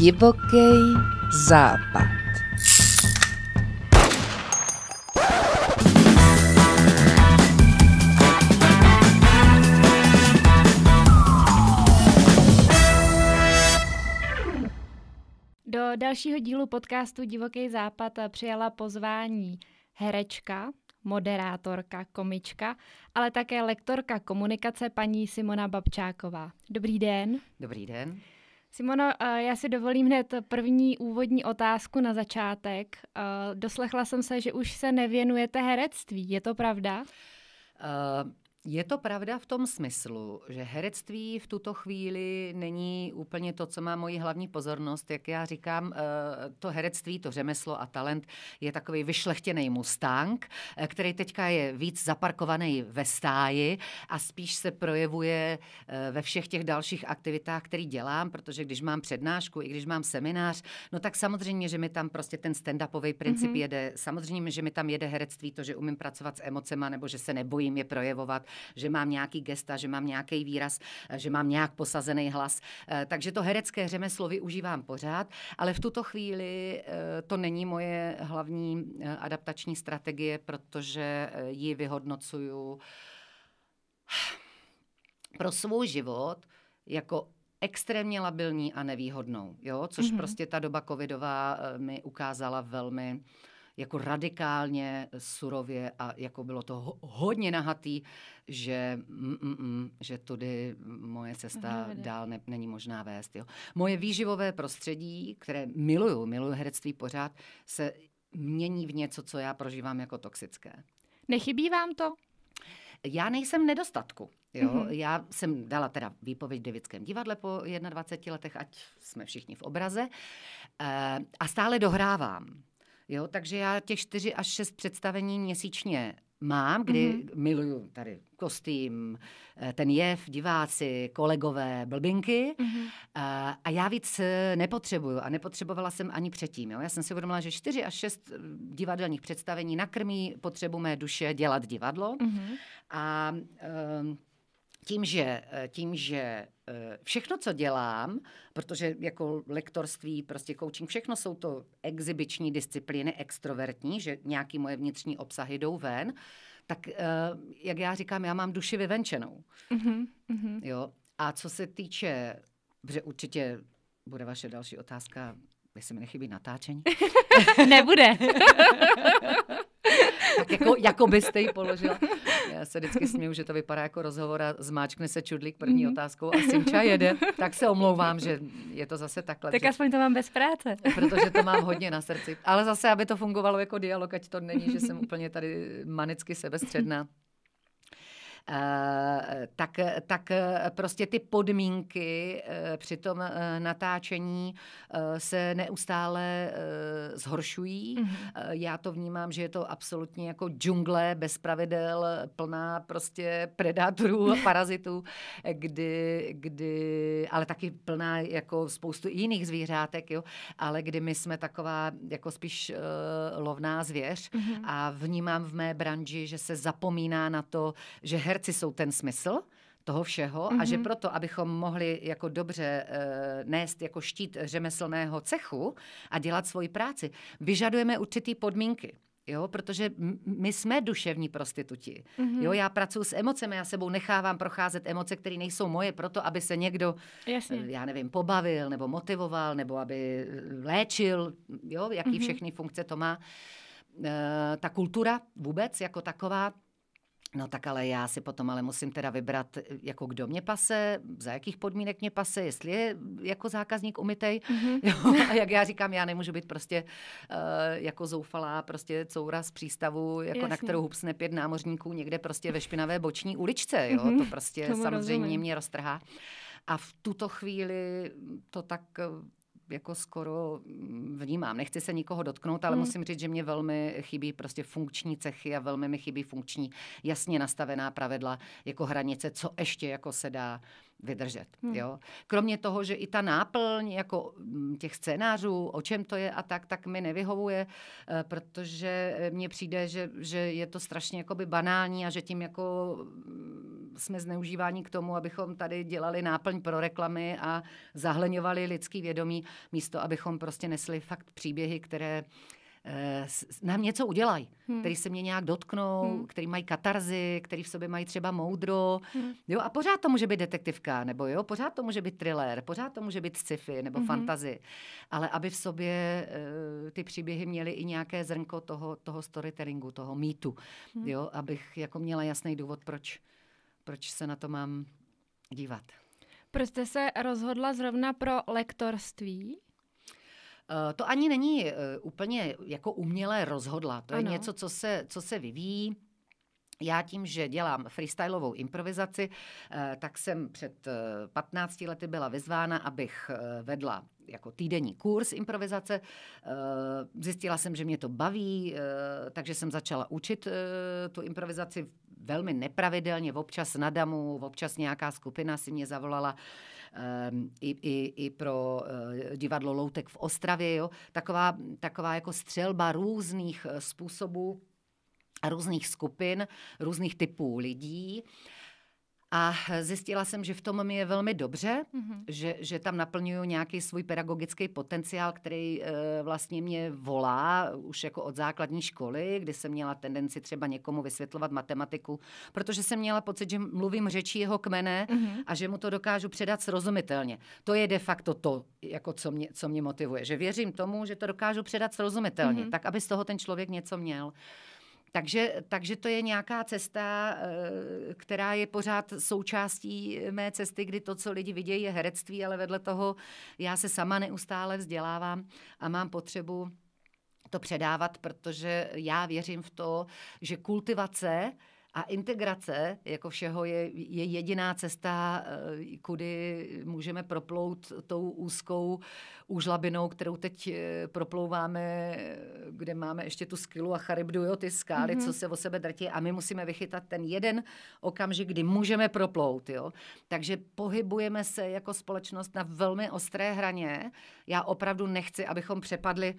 divoký západ. Do dalšího dílu podcastu Divoký západ přijala pozvání herečka, moderátorka, komička, ale také lektorka komunikace paní Simona Babčáková. Dobrý den. Dobrý den. Simono, eh, já si dovolím hned první úvodní otázku na začátek. Eh, doslechla jsem se, že už se nevěnujete herectví. Je to pravda? Uh, je to pravda v tom smyslu, že herectví v tuto chvíli není úplně to, co má moji hlavní pozornost. Jak já říkám, eh, to herectví, to řemeslo a talent je takový vyšlechtěný mustang, eh, který teďka je víc zaparkovaný ve stáji a spíš se projevuje eh, ve všech těch dalších aktivitách, které dělám, protože když mám přednášku, i když mám seminář, no tak samozřejmě, že mi tam prostě ten stand-upový princip mm-hmm. jede. Samozřejmě, že mi tam jede herectví, to, že umím pracovat s emocema nebo že se nebojím je projevovat že mám nějaký gesta, že mám nějaký výraz, že mám nějak posazený hlas. Eh, takže to herecké řemeslo využívám pořád, ale v tuto chvíli eh, to není moje hlavní eh, adaptační strategie, protože ji vyhodnocuju pro svůj život jako extrémně labilní a nevýhodnou, jo? což mm-hmm. prostě ta doba covidová mi ukázala velmi uh, jako radikálně surově a jako bylo to ho, hodně nahatý, že, mm, mm, že tudy moje cesta Nevede. dál ne, není možná vést. Jo. Moje výživové prostředí, které miluju, miluju herectví pořád, se mění v něco, co já prožívám jako toxické. Nechybí vám to? Já nejsem nedostatku. Jo? Mm-hmm. Já jsem dala teda výpověď v Devickém divadle po 21 letech, ať jsme všichni v obraze. E, a stále dohrávám. Jo, takže já těch čtyři až šest představení měsíčně mám, kdy mm-hmm. miluju tady kostým, eh, ten jev, diváci, kolegové, blbinky. Mm-hmm. A, eh, a já víc eh, nepotřebuju a nepotřebovala jsem ani předtím. Jo? Já jsem si uvědomila, že čtyři až šest divadelních představení nakrmí potřebu mé duše dělat divadlo. Mm-hmm. A um, tím, že, eh, tím, že eh, všechno, co dělám, protože jako lektorství, prostě coaching, všechno jsou to exibiční disciplíny, extrovertní, že nějaký moje vnitřní obsahy jdou ven, tak eh, jak já říkám, já mám duši vyvenčenou. Mm-hmm. Jo? A co se týče, že určitě bude vaše další otázka, jestli mi nechybí natáčení. Nebude. tak jako, jako byste ji položila. Já se vždycky směju, že to vypadá jako rozhovor a zmáčkne se čudlík první mm-hmm. otázkou a Simča jede. Tak se omlouvám, že je to zase takhle. Tak že... aspoň to mám bez práce. Protože to mám hodně na srdci. Ale zase, aby to fungovalo jako dialog, ať to není, že jsem úplně tady manicky sebestředná. Eh, tak, tak eh, prostě ty podmínky eh, při tom natáčení se neustále zhoršují. Mm-hmm. Já to vnímám, že je to absolutně jako džungle bez pravidel, plná prostě predátorů a parazitů, kdy, kdy, ale taky plná jako spoustu jiných zvířátek, jo, ale kdy my jsme taková jako spíš uh, lovná zvěř mm-hmm. a vnímám v mé branži, že se zapomíná na to, že her herci jsou ten smysl toho všeho mm-hmm. a že mhm. proto, abychom mohli jako dobře e, nést jako štít řemeslného cechu a dělat svoji práci, vyžadujeme určitý podmínky. Jo, protože my jsme duševní prostituti. Mm-hmm. Jo, já pracuji s emocemi, já sebou nechávám procházet emoce, které nejsou moje, proto aby se někdo, Jasně. Eh, já nevím, pobavil nebo motivoval, nebo aby eh, léčil, jo, jaký mm-hmm. všechny funkce to má. E, ta kultura vůbec jako taková No tak ale já si potom ale musím teda vybrat, jako kdo mě pase, za jakých podmínek mě pase, jestli je jako zákazník umytej. Mm-hmm. Jo, a jak já říkám, já nemůžu být prostě uh, jako zoufalá, prostě coura z přístavu, jako Jasně. na kterou hupsne pět námořníků někde prostě ve špinavé boční uličce. Jo? Mm-hmm. To prostě Tomu samozřejmě rozumím. mě roztrhá. A v tuto chvíli to tak eh, jako skoro vnímám. Nechci se nikoho dotknout, ale hmm. musím říct, že mě velmi chybí prostě funkční cechy a velmi mi chybí funkční jasně nastavená pravidla jako hranice, co ještě jako se dá vydržet. Hmm. Jo? Kromě toho, že i ta náplň jako mm, těch scénářů, o čem to je a tak, tak mi nevyhovuje, eh, protože mně přijde, že, že je to strašně jakoby banální a že tím jako mm, jsme zneužíváni k tomu, abychom tady dělali náplň pro reklamy a zahleňovali lidský vědomí, místo abychom prostě nesli fakt příběhy, které eh, nám něco udělají, hmm. který se mě nějak dotknou, hmm. který mají katarzy, který v sobě mají třeba moudro. Hmm. Jo, a pořád to může být detektivka, nebo jo, pořád to může být thriller, pořád to může být sci-fi nebo hmm. fantazy. Ale aby v sobě uh, ty příběhy měly i nějaké zrnko toho, toho storytellingu, toho mýtu. Hmm. Jo, abych jako měla jasný důvod, proč proč se na to mám dívat. Proč jste se rozhodla zrovna pro lektorství? Eh, to ani není eh, úplně jako umělé rozhodla. To ano. je něco, co se, co se vyvíjí. Já tím, že dělám freestyleovou improvizaci, eh, tak jsem před 15 lety byla vyzvána, abych vedla jako týdenní kurz improvizace. Zjistila jsem, že mě to baví, takže jsem začala učit tu improvizaci velmi nepravidelně, občas na damu, občas nějaká skupina si mě zavolala um, i, i, i pro uh, divadlo Loutek v Ostravě. Jo? Taková, taková jako střelba různých eh, způsobů různých skupin, různých typů lidí. Uh, a zjistila jsem, že v tom mi je velmi dobře, mm-hmm. že, že tam naplňuju nějaký svůj pedagogický potenciál, který e, vlastně mě volá už jako od základní školy, kdy jsem měla tendenci třeba někomu vysvětlovat matematiku, protože jsem měla pocit, že mluvím řečí jeho kmene mm-hmm. a že mu to dokážu předat srozumitelně. To je de facto to, jako co, mě, co mě motivuje, že věřím tomu, že to dokážu předat srozumitelně, mm-hmm. tak aby z toho ten člověk něco měl. Takže, takže to je nějaká cesta, eh, která je pořád součástí mé cesty, kdy to, co lidi vidějí, je herectví, ale vedle toho já se sama neustále vzdělávám a mám potřebu to předávat, protože já věřím v to, že kultivace a integrace jako všeho je, je jediná cesta, eh, kudy můžeme proplout tou úzkou úžlabinou, kterou teď eh, proplouváme, eh, kde máme ještě tu skilu a charybdu, jo, ty skály, mm-hmm. co se o sebe drtí a my musíme vychytat ten jeden okamžik, kdy můžeme proplout. Jo. Takže pohybujeme se jako společnost na velmi ostré hraně. Já opravdu nechci, abychom přepadli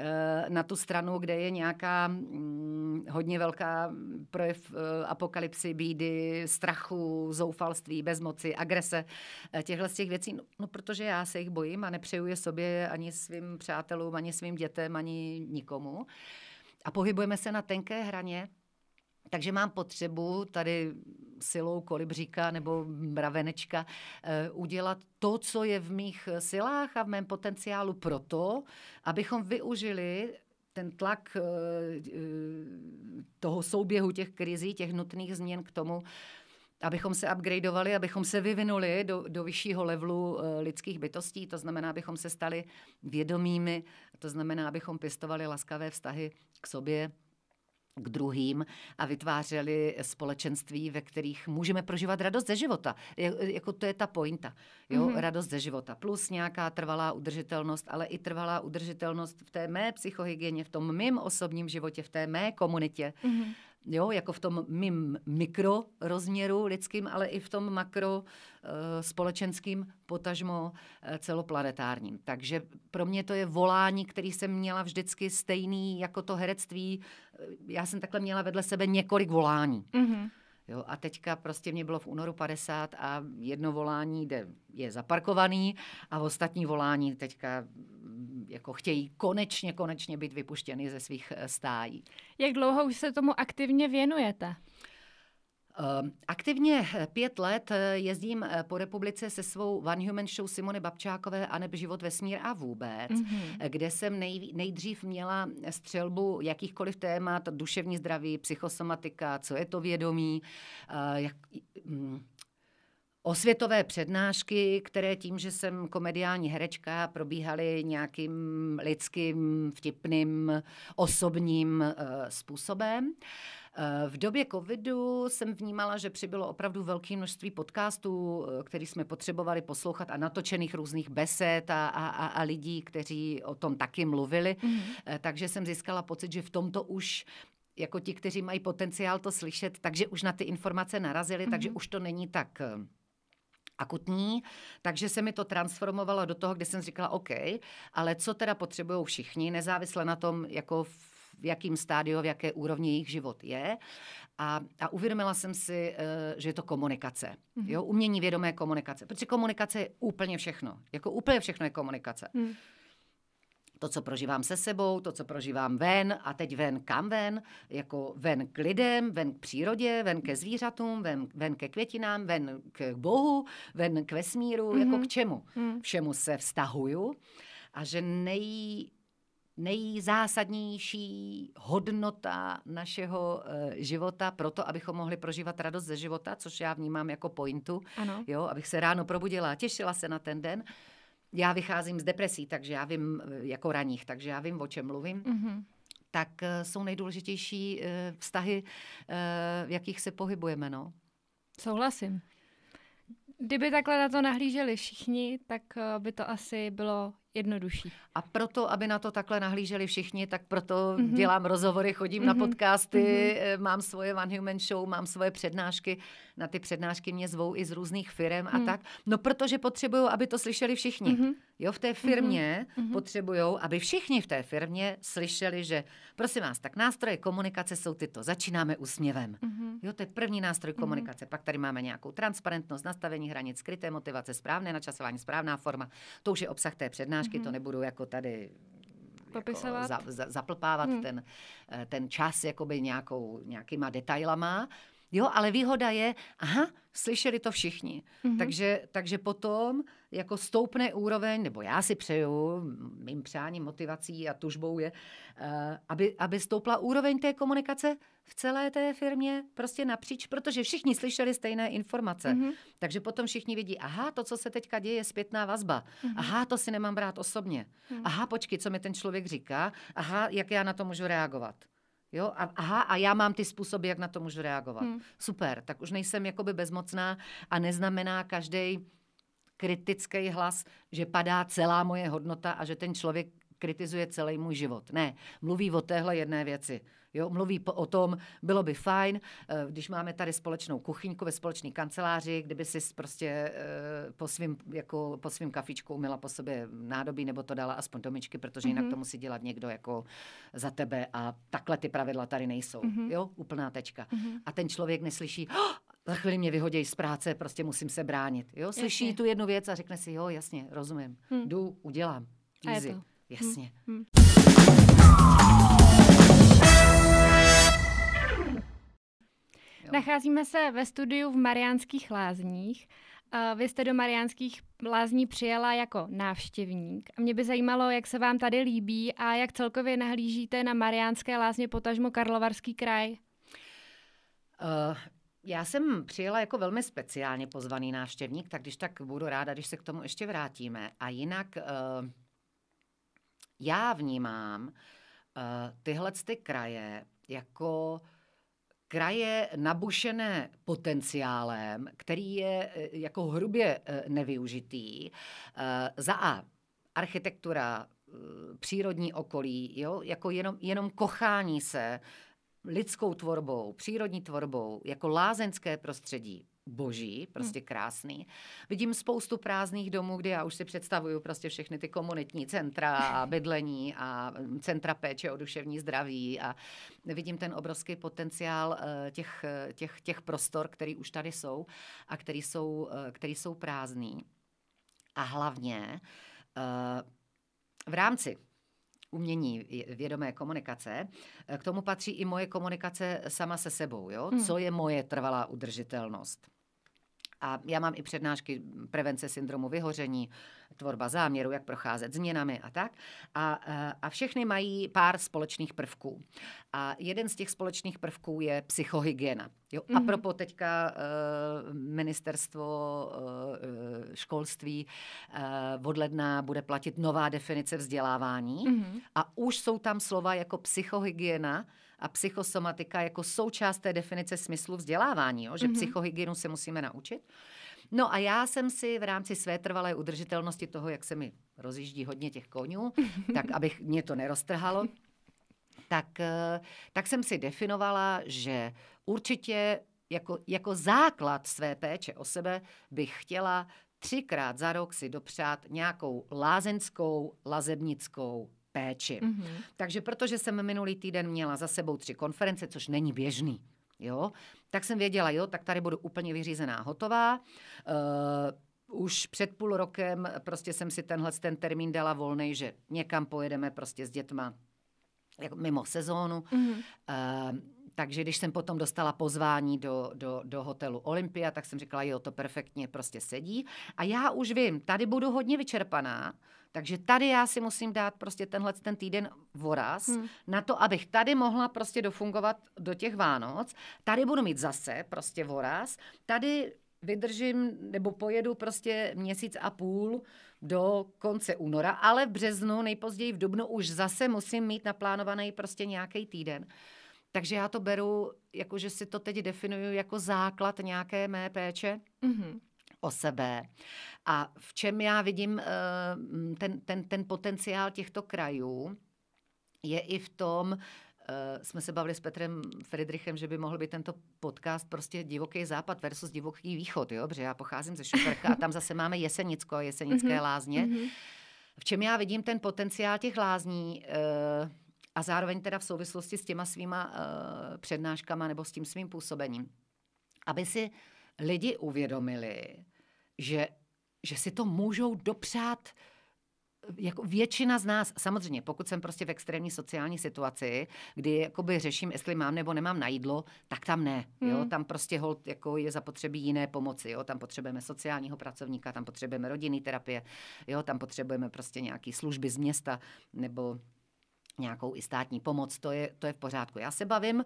Eh, na tu stranu, kde je nějaká mm, hodně velká mm, projev eh, apokalypsy, bídy, strachu, zoufalství, bezmoci, agrese, eh, těchhle z těch věcí, no, no protože já se jich bojím a nepřeju je sobě ani svým přátelům, ani svým dětem, ani nikomu. A pohybujeme se na tenké hraně takže mám potřebu tady silou kolibříka nebo mravenečka eh, udělat to, co je v mých silách a v mém potenciálu proto, abychom využili ten tlak eh, eh, toho souběhu těch krizí, těch nutných změn k tomu, abychom se upgradeovali, abychom se vyvinuli do, do vyššího levelu lidských bytostí, to znamená, abychom se stali vědomými, to znamená, abychom pěstovali laskavé vztahy k sobě, k druhým a vytvářeli společenství, ve kterých můžeme prožívat radost ze života. Jako to je ta pointa, jo? Mm-hmm. radost ze života. Plus nějaká trvalá udržitelnost, ale i trvalá udržitelnost v té mé psychohygieně, v tom mým osobním životě, v té mé komunitě. Mm-hmm jo, jako v tom mým mikrorozměru lidským, ale i v tom makro eh, společenským, potažmo eh, celoplanetárním. Takže pro mě to je volání, který jsem měla vždycky stejný jako to herectví. Eh, já jsem takhle měla vedle sebe několik volání. Mm-hmm. Jo, a teďka prostě mě bylo v únoru 50 a jedno volání jde, je zaparkovaný a ostatní volání teďka jako chtějí konečně, konečně být vypuštěny ze svých eh, stájí. Jak dlouho už se tomu aktivně věnujete? Ehm, aktivně eh, pět let eh, jezdím po republice se svou One Human Show Simony Babčákové a neb život vesmír a vůbec, mm-hmm. kde jsem nej, nejdřív měla střelbu jakýchkoliv témat, duševní zdraví, psychosomatika, co je to vědomí, jak, mm, osvětové přednášky, které tím, že jsem komediální herečka, probíhaly nějakým lidským, vtipným, osobním eh, způsobem. Eh, v době covidu jsem vnímala, že přibylo opravdu velké množství podcastů, eh, který jsme potřebovali poslouchat a natočených různých besed a, a, a, a lidí, kteří o tom taky mluvili. Mm-hmm. Takže jsem získala pocit, že v tomto už jako ti, kteří mají potenciál to slyšet, takže už na ty informace narazili, mm-hmm. takže mhm. už to není tak akutní, takže se mi to transformovalo do toho, kde jsem říkala, OK, ale co teda potřebují všichni, nezávisle na tom, jako v v jakém stádiu, v jaké úrovni jejich život je. A, a uvědomila jsem si, eh, že je to komunikace. Mhm. Jo, umění vědomé komunikace. Protože komunikace je úplně všechno. Jako úplně všechno je komunikace. Hmm to, co prožívám se sebou, to, co prožívám ven a teď ven kam ven, jako ven k lidem, ven k přírodě, ven ke zvířatům, ven, ven ke květinám, ven k Bohu, ven k vesmíru, mm-hmm. jako mhm. k čemu. Mm. Všemu se vztahuju a že nej, nejzásadnější hodnota našeho eh, života pro to, abychom mohli prožívat radost ze života, což já vnímám jako pointu, ano. jo, abych se ráno probudila a těšila se na ten den, já vycházím z depresí, takže já vím, eh, jako raních, takže já vím, o čem mluvím. Mm-hmm tak eh, jsou nejdůležitější eh, vztahy, v jakých se pohybujeme. No. Souhlasím. Kdyby takhle na to nahlíželi všichni, tak by to asi bylo jednodušší. A proto, aby na to takhle nahlíželi všichni, tak proto mm-hmm. dělám rozhovory, chodím mm-hmm. na mhm. podcasty, mm-hmm. mám svoje One Human Show, mám svoje přednášky. Na ty přednášky mě zvou i z různých firm mm. a mhm. tak. No protože potřebuju, aby to slyšeli všichni. Mm-hmm. Jo, v té firmě mm-hmm. potřebují, aby všichni v té firmě slyšeli, že prosím vás, tak nástroje komunikace jsou tyto. Začínáme úsměvem. Mm-hmm. Jo, to je první nástroj komunikace. Mm-hmm. Pak tady máme nějakou transparentnost, nastavení hranic, skryté motivace, správné načasování, správná forma. To už je obsah té přednášky přednášky, mm-hmm. to mhm. nebudu jako tady Jako za, za, zaplpávat mm. ten, eh, ten čas jakoby nějakou, nějakýma detailama. Jo, ale výhoda je, aha, slyšeli to všichni. Mm-hmm. Takže, takže potom jako stoupne úroveň, nebo já si přeju, mým přáním, motivací a tužbou je, eh, aby, aby stoupla úroveň té komunikace v celé té firmě, prostě napříč, protože všichni slyšeli stejné informace. Mm-hmm. Takže potom všichni vidí, aha, to, co se teďka děje, je zpětná vazba. Mm-hmm. Aha, to si nemám brát osobně. Mm-hmm. Aha, počkej, co mi ten člověk říká. Aha, jak já na to můžu reagovat. Jo, a, aha, a já mám ty způsoby, jak na to můžu reagovat. Hmm. Super, tak už nejsem jakoby bezmocná a neznamená každý kritický hlas, že padá celá moje hodnota a že ten člověk kritizuje celý můj život. Ne, mluví o téhle jedné věci. Jo, mluví po, o tom, bylo by fajn, eh, když máme tady společnou kuchyňku ve společné kanceláři, kdyby si prostě eh, po svým, jako po svým kafičku umila po sobě nádobí nebo to dala aspoň do myčky, protože jinak mm-hmm. to musí dělat někdo jako za tebe a takhle ty pravidla tady nejsou. Mm-hmm. Jo, úplná tečka. Mm-hmm. A ten člověk neslyší, oh, za chvíli mě vyhodějí z práce, prostě musím se bránit. Jo, slyší jasně. tu jednu věc a řekne si, jo, jasně, rozumím, hmm. jdu, udělám. Easy. A je to. Jasně. Hmm. Nacházíme se ve studiu v Mariánských lázních. Vy jste do Mariánských lázní přijela jako návštěvník. A mě by zajímalo, jak se vám tady líbí a jak celkově nahlížíte na Mariánské lázně potažmo Karlovarský kraj. Uh, já jsem přijela jako velmi speciálně pozvaný návštěvník, tak když tak budu ráda, když se k tomu ještě vrátíme. A jinak uh, já vnímám uh, tyhle ty kraje jako kraje nabušené potenciálem, který je eh, jako hrubě nevyužitý. Za A, architektura, přírodní okolí, jo? jako jenom, jenom kochání se lidskou tvorbou, přírodní tvorbou, jako lázeňské prostředí, boží, prostě hm. krásný. Vidím spoustu prázdných domů, kde já už si představuju prostě všechny ty komunitní centra a bydlení a mm, centra péče o duševní zdraví a vidím ten obrovský potenciál eh, těch, eh, těch, těch prostor, který už tady jsou a který jsou, eh, který jsou prázdný. A hlavně v rámci umění vědomé komunikace. Eh, k tomu patří i moje komunikace sama se sebou, jo? Hmm. co je moje trvalá udržitelnost. A já mám i přednášky prevence syndromu vyhoření, tvorba záměru, jak procházet změnami a tak. A, eh, a všechny mají pár společných prvků. A jeden z těch společných prvků je psychohygiena. Jo? Mm-hmm. A propo teďka eh, ministerstvo eh, školství uh, od ledna bude platit nová definice vzdělávání. Mm-hmm. A už jsou tam slova jako psychohygiena, a psychosomatika jako součást té definice smyslu vzdělávání, jo? že mm-hmm. psychohygienu se musíme naučit. No a já jsem si v rámci své trvalé udržitelnosti toho, jak se mi rozjíždí hodně těch konňů, tak abych mě to neroztrhalo, tak, eh, tak jsem si definovala, že určitě jako, jako základ své péče o sebe bych chtěla třikrát za rok si dopřát nějakou lázenskou, lazebnickou péči. Mm-hmm. Takže protože jsem minulý týden měla za sebou tři konference, což není běžný, jo, tak jsem věděla, jo, tak tady budu úplně vyřízená, hotová. Uh, už před půl rokem prostě jsem si tenhle ten termín dala volnej, že někam pojedeme prostě s dětma jako mimo sezónu. Mm-hmm. Uh, takže když jsem potom dostala pozvání do, do, do hotelu Olympia, tak jsem říkala, jo, to perfektně prostě sedí. A já už vím, tady budu hodně vyčerpaná, takže tady já si musím dát prostě tenhle ten týden voraz hmm. na to, abych tady mohla prostě dofungovat do těch Vánoc. Tady budu mít zase prostě voraz. Tady vydržím nebo pojedu prostě měsíc a půl do konce února, ale v březnu, nejpozději v dubnu už zase musím mít naplánovaný prostě nějaký týden. Takže já to beru, jako že si to teď definuju jako základ nějaké mé péče. Mm-hmm o sebe. A v čem já vidím uh, ten, ten, ten potenciál těchto krajů, je i v tom, uh, jsme se bavili s Petrem Friedrichem, že by mohl být tento podcast prostě divoký západ versus divoký východ, jo? protože já pocházím ze Šuperka a tam zase máme Jesenicko a Jesenické mm-hmm. lázně. Mm-hmm. V čem já vidím ten potenciál těch lázní, uh, a zároveň teda v souvislosti s těma svýma uh, přednáškama nebo s tím svým působením. Aby si lidi uvědomili, že, že si to můžou dopřát eh, jako většina z nás, samozřejmě, pokud jsem prostě v extrémní sociální situaci, kdy jakoby řeším, jestli mám nebo nemám na jídlo, tak tam ne. Hmm. Jo? Tam prostě hold, jako je zapotřebí jiné pomoci. Jo? Tam potřebujeme sociálního pracovníka, tam potřebujeme rodinný terapie, jo? tam potřebujeme prostě nějaké služby z města nebo nějakou i státní pomoc, to je, to je v pořádku. Já se bavím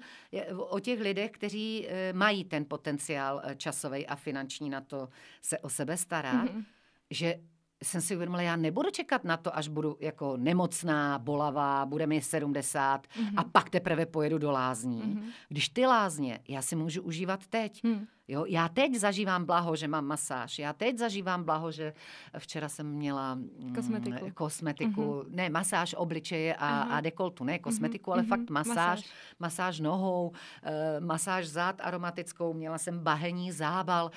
o těch lidech, kteří eh, mají ten potenciál eh, časový a finanční na to se o sebe starat, mm-hmm. že jsem si uvědomila, já nebudu čekat na to, až budu jako nemocná, bolavá, bude mi 70 mm-hmm. a mhm. pak teprve pojedu do lázní. Mm-hmm. Když ty lázně, já si můžu užívat teď. Mm. Jo, já teď zažívám blaho, že mám masáž. Já teď zažívám blaho, že včera jsem měla mm, kosmetiku, kosmetiku mm-hmm. ne, masáž obličeje a, mm-hmm. a dekoltu, ne kosmetiku, mm-hmm. ale mm-hmm. fakt masáž, masáž, masáž nohou, e, masáž zad aromatickou, měla jsem bahení zábal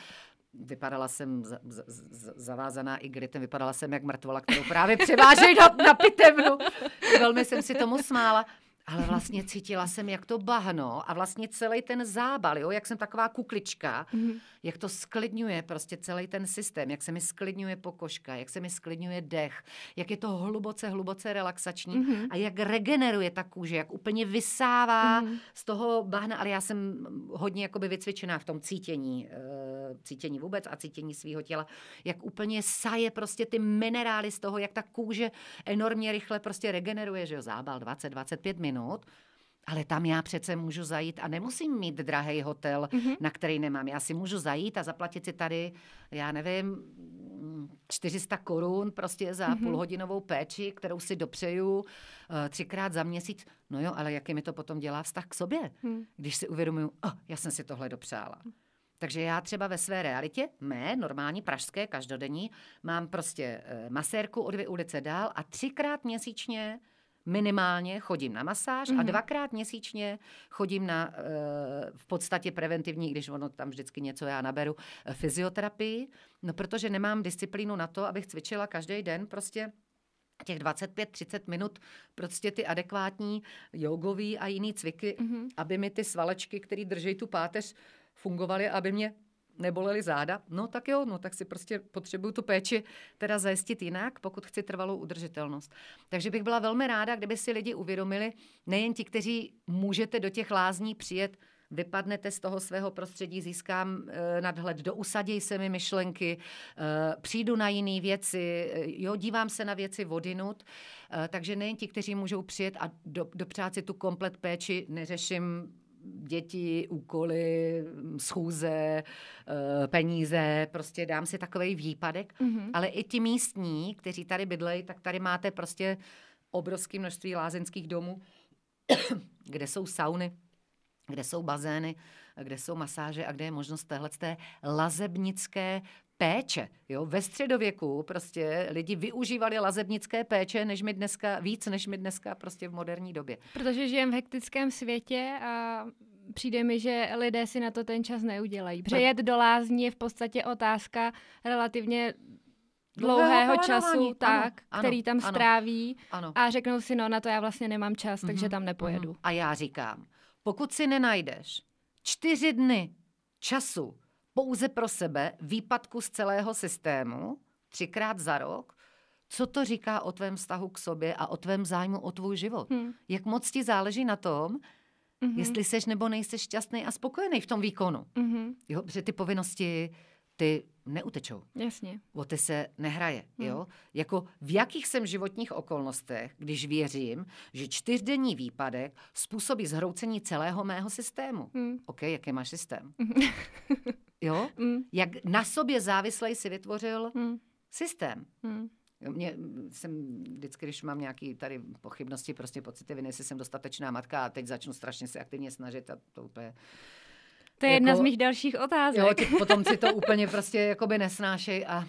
vypadala jsem z- z- z- zavázaná igritem, vypadala jsem jak mrtvola, kterou právě převážejí na, na pitevnu. Velmi jsem si tomu smála ale vlastně cítila jsem, jak to bahno a vlastně celý ten zábal, jo, jak jsem taková kuklička, mm-hmm. jak to sklidňuje prostě celý ten systém, jak se mi sklidňuje pokožka, jak se mi sklidňuje dech, jak je to hluboce, hluboce relaxační mm-hmm. a jak regeneruje ta kůže, jak úplně vysává mm-hmm. z toho bahna, ale já jsem hodně jakoby vycvičená v tom cítění, uh, cítění vůbec a cítění svého těla, jak úplně saje prostě ty minerály z toho, jak ta kůže enormně rychle prostě regeneruje, že jo, zábal 20-25 minut minut, ale tam já přece můžu zajít a nemusím mít drahý hotel, mm-hmm. na který nemám. Já si můžu zajít a zaplatit si tady, já nevím, 400 korun prostě za mm-hmm. půlhodinovou péči, kterou si dopřeju eh, třikrát za měsíc. No jo, ale jaký mi to potom dělá vztah k sobě, mm. když si uvědomuju, oh, já jsem si tohle dopřála. Takže já třeba ve své realitě, mé normální pražské, každodenní, mám prostě eh, masérku o dvě ulice dál a třikrát měsíčně minimálně chodím na masáž mm-hmm. a mhm. dvakrát měsíčně chodím na eh, v podstatě preventivní, když ono tam vždycky něco já naberu, eh, fyzioterapii, no protože nemám disciplínu na to, abych cvičila každý den prostě těch 25-30 minut prostě ty adekvátní jogový a jiný cviky, mm-hmm. aby mi ty svalečky, které drží tu páteř, fungovaly, aby mě neboleli záda, no tak jo, no tak si prostě potřebuju tu péči teda zajistit jinak, pokud chci trvalou udržitelnost. Takže bych byla velmi ráda, kdyby si lidi uvědomili, nejen ti, kteří můžete do těch lázní přijet, vypadnete z toho svého prostředí, získám e, nadhled, dousaděj se mi myšlenky, e, přijdu na jiné věci, e, jo, dívám se na věci vodinut, e, takže nejen ti, kteří můžou přijet a do, dopřát si tu komplet péči, neřeším děti, úkoly, schůze, eh, peníze, prostě dám si takový výpadek. Mm-hmm. Ale i ti místní, kteří tady bydlejí, tak tady máte prostě obrovské množství lázeňských domů, kde jsou sauny, kde jsou bazény, kde jsou masáže a kde je možnost téhle té lazebnické péče. Jo? Ve středověku prostě lidi využívali lazebnické péče než my dneska, víc než my dneska prostě v moderní době. Protože žijeme v hektickém světě a přijde mi, že lidé si na to ten čas neudělají. Přejet do lázní je v podstatě otázka relativně dlouhého času, ano, tak, ano, který tam ano, stráví ano. a řeknou si, no na to já vlastně nemám čas, mm-hmm, takže tam nepojedu. Mm-hmm. A já říkám, pokud si nenajdeš čtyři dny času pouze pro sebe výpadku z celého systému třikrát za rok, co to říká o tvém vztahu k sobě a o tvém zájmu o tvůj život. Hmm. Jak moc ti záleží na tom, mm-hmm. jestli seš nebo nejseš šťastný a spokojený v tom výkonu. Mm-hmm. Jo, protože ty povinnosti, ty neutečou. Jasně. O ty se nehraje. Hmm. Jo? Jako v jakých jsem životních okolnostech, když věřím, že čtyřdenní výpadek způsobí zhroucení celého mého systému. Hmm. OK, jaký máš systém? jo? Hmm. Jak na sobě závislej si vytvořil hmm. systém. Hmm. Mě, jsem vždycky, když mám nějaké tady pochybnosti, prostě pocity viny, jestli jsem dostatečná matka a teď začnu strašně se aktivně snažit a to úplně... To je jako, jedna z jako- mých dalších otázek. Jo, ti potomci to úplně prostě jakoby nesnášej a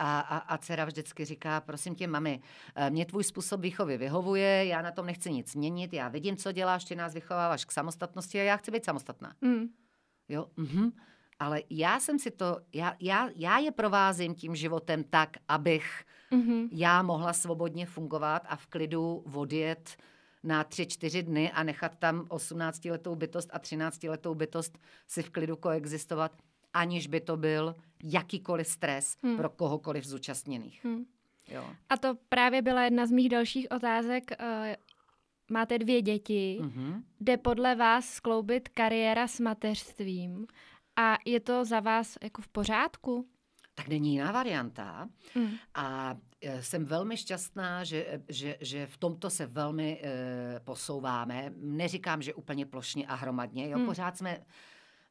a, a, a dcera vždycky říká, prosím tě, mami, eh, mě tvůj způsob výchovy vyhovuje, já na tom nechci nic měnit, já vidím, co děláš, ty nás vychováváš k samostatnosti a já chci být samostatná. Mm. Jo, mhm. Ale já jsem si to, já, já, já je provázím tím životem tak, abych mm-hmm. já mohla svobodně fungovat a v klidu odjet uh, na tři, čtyři dny a nechat tam 18-letou bytost a 13-letou bytost si v klidu koexistovat, aniž by to byl jakýkoliv stres hmm. pro kohokoliv zúčastněných. Hmm. Jo. A to právě byla jedna z mých dalších otázek. Eh, máte dvě děti. Mm-hmm. Jde podle vás skloubit kariéra s mateřstvím? A je to za vás jako v pořádku? tak není jiná varianta. Mm. A e, jsem velmi šťastná, že, že, že v tomto se velmi e, posouváme. Neříkám, že úplně plošně a hromadně. Jo? Mm. Pořád jsme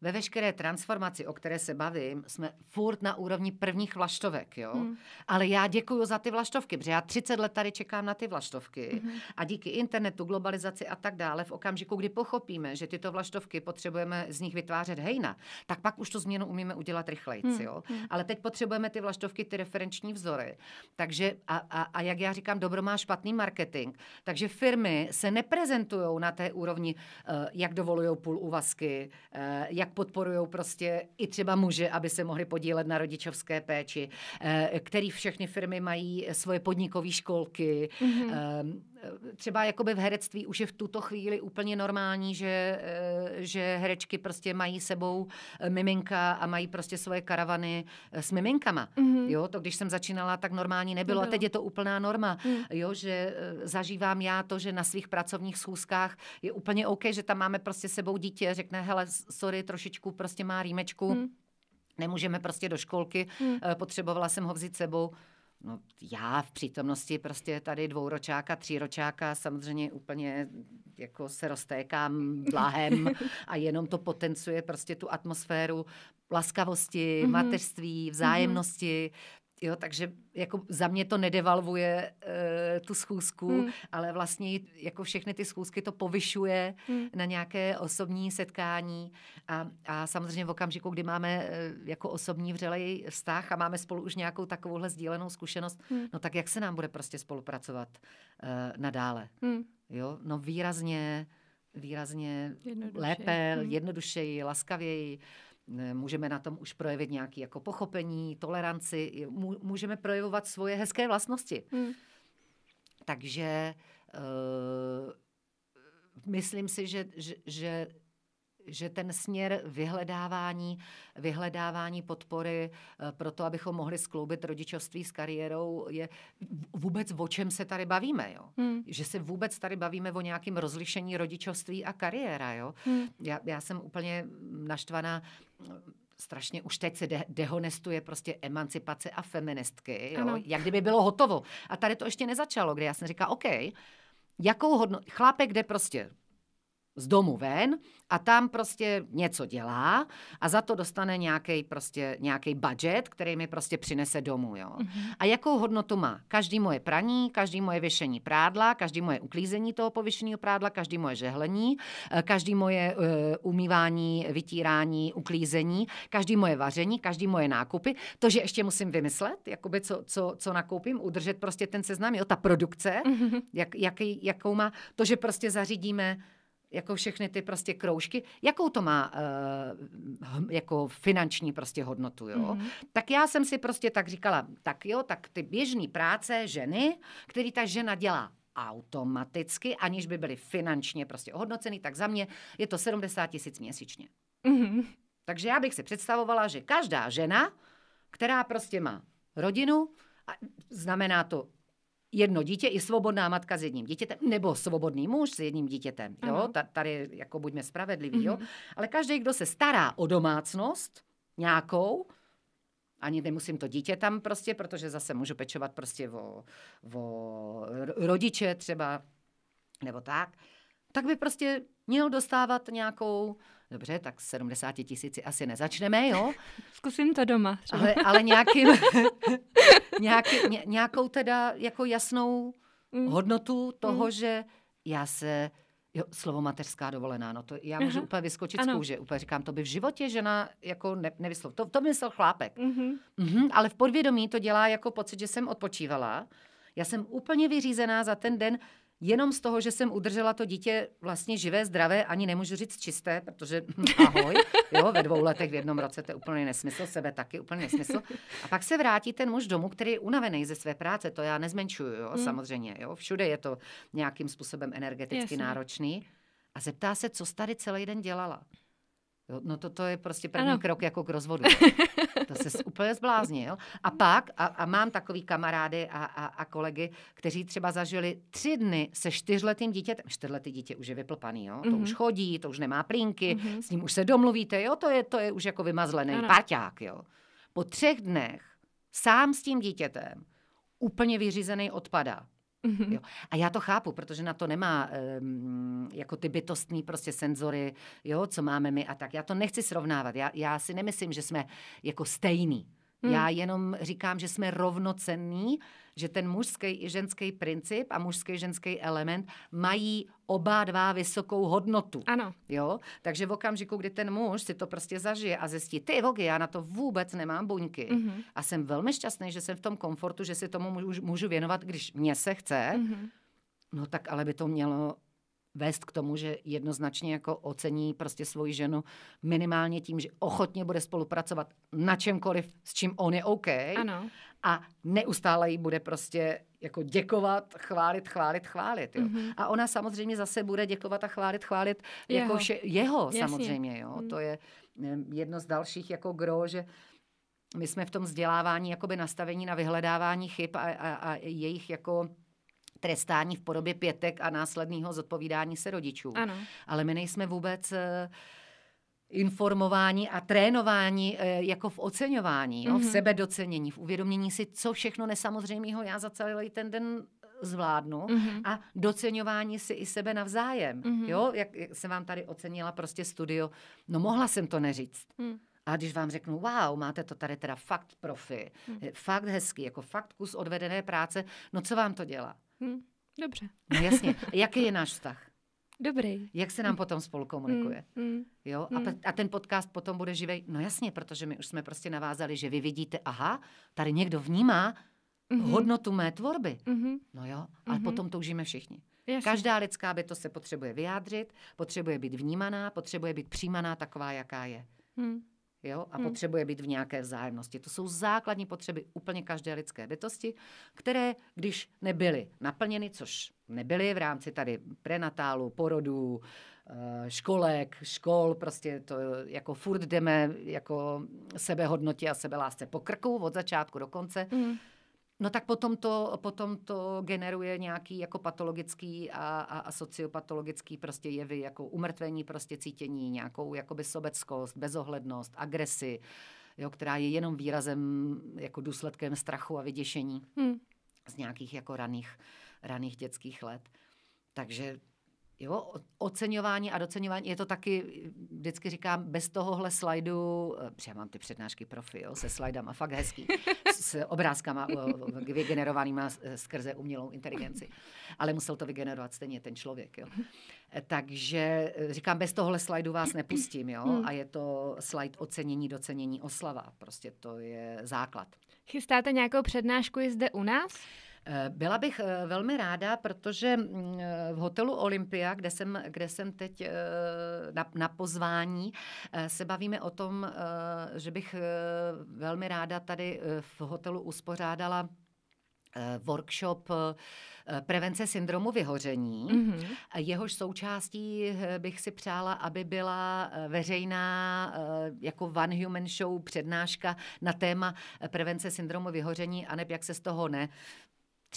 ve veškeré transformaci, o které se bavím, jsme furt na úrovni prvních vlaštovek, jo. Hmm. Ale já děkuju za ty vlaštovky, protože já 30 let tady čekám na ty vlaštovky hmm. a díky internetu, globalizaci a tak dále, v okamžiku, kdy pochopíme, že tyto vlaštovky potřebujeme z nich vytvářet hejna, tak pak už tu změnu umíme udělat rychleji, hmm. jo. Hmm. Ale teď potřebujeme ty vlaštovky, ty referenční vzory. Takže a, a, a jak já říkám, dobro má špatný marketing. Takže firmy se neprezentují na té úrovni, eh, jak dovolují půl úvazky, eh, jak tak podporují prostě i třeba muže, aby se mohli podílet na rodičovské péči, eh, který všechny firmy mají eh, svoje podnikové školky, mm-hmm třeba jakoby v herectví už je v tuto chvíli úplně normální, že, eh, že herečky prostě mají sebou eh, miminka a mají prostě svoje karavany eh, s miminkama. Mm-hmm. Jo, to když jsem začínala, tak normální nebylo. nebylo. A teď je to úplná norma. Mm. Jo, že zažívám já to, že na svých pracovních schůzkách je úplně OK, že tam máme prostě sebou dítě, řekne, hele, sorry, trošičku prostě má rýmečku. Mm. Nemůžeme prostě do školky, mm. potřebovala jsem ho vzít sebou No, já v přítomnosti prostě tady dvouročáka, tříročáka samozřejmě úplně jako se roztékám blahem a jenom to potencuje prostě tu atmosféru laskavosti, mm-hmm. mateřství, mhm. vzájemnosti, mm-hmm Jo, takže jako za mě to nedevalvuje e, tu schůzku, hmm. ale vlastně jako všechny ty schůzky to povyšuje hmm. na nějaké osobní setkání a, a samozřejmě v okamžiku, kdy máme e, jako osobní vřelej vztah a máme spolu už nějakou takovouhle sdílenou zkušenost, hmm. no tak jak se nám bude prostě spolupracovat e, nadále? Hmm. Jo, no výrazně výrazně jednodušeji. lépe, hmm. jednodušeji, laskavěji můžeme na tom už projevit nějaké jako pochopení, toleranci, můžeme projevovat svoje hezké vlastnosti. Hmm. Takže uh, myslím si, že, že, že že ten směr vyhledávání, vyhledávání podpory eh, pro to, abychom mohli skloubit rodičovství s kariérou, je vůbec o čem se tady bavíme. Jo? Hmm. Že se vůbec tady bavíme o nějakém rozlišení rodičovství a kariéra. Jo? Hmm. Já, já jsem úplně naštvaná strašně už teď se de- dehonestuje prostě emancipace a feministky, jo? jak kdyby bylo hotovo. A tady to ještě nezačalo, kde já jsem říkala, OK, jakou hodno- chlápek jde prostě z domu ven a tam prostě něco dělá a za to dostane nějaký prostě nějaký budget, který mi prostě přinese domů. Jo? Mm-hmm. A jakou hodnotu má? Každý moje praní, každý moje věšení prádla, každý moje uklízení toho pověšeného prádla, každý moje žehlení, eh, každý moje uh, umývání, vytírání, uklízení, každý moje vaření, každý moje nákupy. To, že ještě musím vymyslet, jakoby co, co, co nakoupím, udržet prostě ten seznam, jo, ta produkce, mm-hmm. jak, jaký, jakou má, to, že prostě zařídíme jako všechny ty prostě kroužky, jakou to má uh, jako finanční prostě hodnotu, jo? Mm-hmm. Tak já jsem si prostě tak říkala, tak jo, tak ty běžné práce ženy, který ta žena dělá automaticky, aniž by byly finančně prostě ohodnoceny, tak za mě je to 70 tisíc měsíčně. Mm-hmm. Takže já bych si představovala, že každá žena, která prostě má rodinu, a znamená to jedno dítě i svobodná matka s jedním dítětem, nebo svobodný muž s jedním dítětem. Jo? Tady jako buďme spravedliví. Jo? Mhm. Ale každý, kdo se stará o domácnost nějakou, ani nemusím to dítě tam prostě, protože zase můžu pečovat prostě o, o rodiče třeba, nebo tak, tak by prostě měl dostávat nějakou Dobře, tak s 70 tisíci asi nezačneme, jo? Zkusím to doma. Třeba. Ale, ale nějaký, nějaký, ně, nějakou teda jako jasnou mm. hodnotu toho, mm. že já se Jo, slovo mateřská dovolená, no to já můžu Aha. úplně vyskočit ano. z kůže, úplně říkám, to by v životě žena jako ne, nevyslov. To, to myslel chlápek. Mm-hmm. Mm-hmm, ale v podvědomí to dělá jako pocit, že jsem odpočívala. Já jsem úplně vyřízená za ten den, jenom z toho, že jsem udržela to dítě vlastně živé, zdravé, ani nemůžu říct čisté, protože ahoj, jo, ve dvou letech v jednom roce to je úplně nesmysl, sebe taky úplně nesmysl. A pak se vrátí ten muž domů, který je unavený ze své práce, to já nezmenšuju, jo, hmm. samozřejmě, jo, všude je to nějakým způsobem energeticky Jasně. náročný. A zeptá se, co jsi tady celý den dělala. Jo, no to, to je prostě první ano. krok jako k rozvodu. to se úplně zbláznil. A pak, a, a mám takový kamarády a, a, a kolegy, kteří třeba zažili tři dny se čtyřletým dítětem. Čtyřletý dítě už je vyplpaný, jo? to mm-hmm. už mhm. chodí, to už nemá plínky, mm-hmm. s ním už se domluvíte, jo? To, je, to je už jako vymazlený ano. parťák. Jo? Po třech dnech sám s tím dítětem úplně vyřízený odpada Mm-hmm. Jo. A já to chápu, protože na to nemá um, jako ty bytostní prostě senzory, jo, co máme my a tak. Já to nechci srovnávat. Já, já si nemyslím, že jsme jako stejný. Hmm. Já jenom říkám, že jsme rovnocenní, že ten mužský i ženský princip a mužský i ženský element mají oba dva vysokou hodnotu. Ano. Jo? Takže v okamžiku, kdy ten muž si to prostě zažije a zjistí, ty vogy, já na to vůbec nemám buňky. Mm-hmm. A jsem velmi šťastný, že jsem v tom komfortu, že si tomu můžu, můžu věnovat, když mě se chce. Mm-hmm. No tak ale by to mělo vést k tomu, že jednoznačně jako ocení prostě svoji ženu minimálně tím, že ochotně bude spolupracovat na čemkoliv, s čím on je OK. Ano. A neustále jí bude prostě jako děkovat, chválit, chválit, chválit. Jo. Mm-hmm. A ona samozřejmě zase bude děkovat a chválit, chválit jako jeho, jako vše, jeho Jasně. samozřejmě. Jo. Mm. To je jedno z dalších jako gro, že my jsme v tom vzdělávání jakoby nastavení na vyhledávání chyb a, a, a jejich jako trestání v podobě pětek a následného zodpovídání se rodičů. Ano. Ale my nejsme vůbec eh, informování a trénování eh, jako v oceňování, mm-hmm. jo, v mhm. sebedocenění, v uvědomění si, co všechno nesamozřejmého já za celý ten den eh, zvládnu mm-hmm. a doceňování si i sebe navzájem. Mm-hmm. Jo, jak, jsem vám tady ocenila prostě studio, no mohla jsem to neříct. Mm. A když vám řeknu, wow, máte to tady teda fakt profi, mm. fakt hezký, jako fakt kus odvedené práce, no co vám to dělá? Hmm, dobře. No jasně. Jaký je náš vztah? Dobrý. Jak se nám potom spolu komunikuje? Hmm. jo? A, mm. a ten podcast potom bude živý? No jasně, protože my už jsme prostě navázali, že vy vidíte, aha, tady někdo vnímá hmm hodnotu mé tvorby. hmm No jo, ale hmm potom toužíme všichni. Jasně. Každá lidská to se potřebuje vyjádřit, potřebuje být vnímaná, potřebuje být přijímaná taková, jaká je. Hmm jo? a hmm. potřebuje být v nějaké vzájemnosti. To jsou základní potřeby úplně každé lidské bytosti, které, když nebyly naplněny, což nebyly v rámci tady prenatálu, porodů, eh, školek, škol, prostě to jako furt jdeme jako sebehodnotě a sebelásce po krku od začátku do konce, hmm No tak potom to, potom to generuje nějaký jako patologický a, a, a sociopatologický prostě jevy, jako umrtvení prostě cítění, nějakou jakoby sobeckost, bezohlednost, agresi, jo, která je jenom výrazem, jako důsledkem strachu a vyděšení hmm. z nějakých jako raných, raných dětských let. Takže Jo, oceňování a doceňování, je to taky, vždycky říkám, bez tohohle slajdu, eh, já mám ty přednášky profi, jo, se slajdama, fakt hezký, s obrázkama vygenerovanýma eh, skrze umělou inteligenci. Ale musel to vygenerovat stejně ten člověk, jo. Eh, takže říkám, bez tohohle slajdu vás nepustím, jo, hmm. a je to slajd ocenění, docenění, oslava, prostě to je základ. Chystáte nějakou přednášku i zde u nás? Eh, byla bych eh, velmi ráda, protože mm, eh, v hotelu Olympia, kde jsem, kde jsem teď na, na pozvání, se bavíme o tom, že bych velmi ráda tady v hotelu uspořádala workshop prevence syndromu vyhoření. Mm-hmm. Jehož součástí bych si přála, aby byla veřejná jako One Human Show přednáška na téma prevence syndromu vyhoření a jak se z toho ne